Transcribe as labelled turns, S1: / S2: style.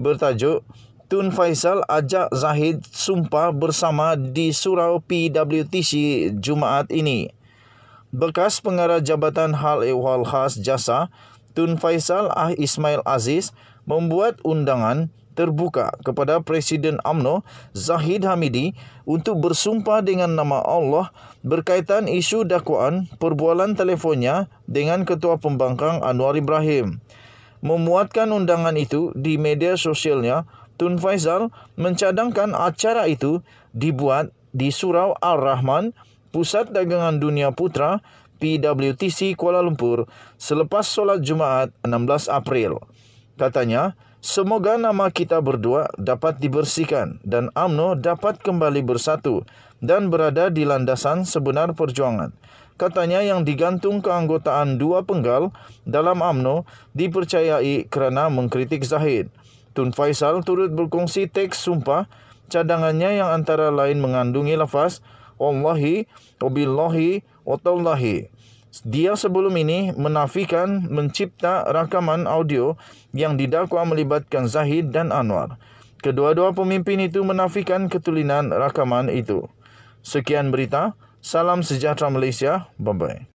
S1: bertajuk Tun Faisal ajak Zahid sumpah bersama di surau PWTC Jumaat ini. Bekas pengarah Jabatan Hal Ehwal Khas Jasa, Tun Faisal Ah Ismail Aziz membuat undangan terbuka kepada Presiden AMNO Zahid Hamidi untuk bersumpah dengan nama Allah berkaitan isu dakwaan perbualan telefonnya dengan Ketua Pembangkang Anwar Ibrahim memuatkan undangan itu di media sosialnya, Tun Faizal mencadangkan acara itu dibuat di Surau Al rahman Pusat Dagangan Dunia Putra, PWTC Kuala Lumpur selepas solat Jumaat 16 April. Katanya, semoga nama kita berdua dapat dibersihkan dan UMNO dapat kembali bersatu dan berada di landasan sebenar perjuangan katanya yang digantung keanggotaan dua penggal dalam AMNO dipercayai kerana mengkritik Zahid. Tun Faisal turut berkongsi teks sumpah cadangannya yang antara lain mengandungi lafaz Wallahi, Wabillahi, Watallahi. Dia sebelum ini menafikan mencipta rakaman audio yang didakwa melibatkan Zahid dan Anwar. Kedua-dua pemimpin itu menafikan ketulinan rakaman itu. Sekian berita. Salam sejahtera Malaysia. Bye-bye.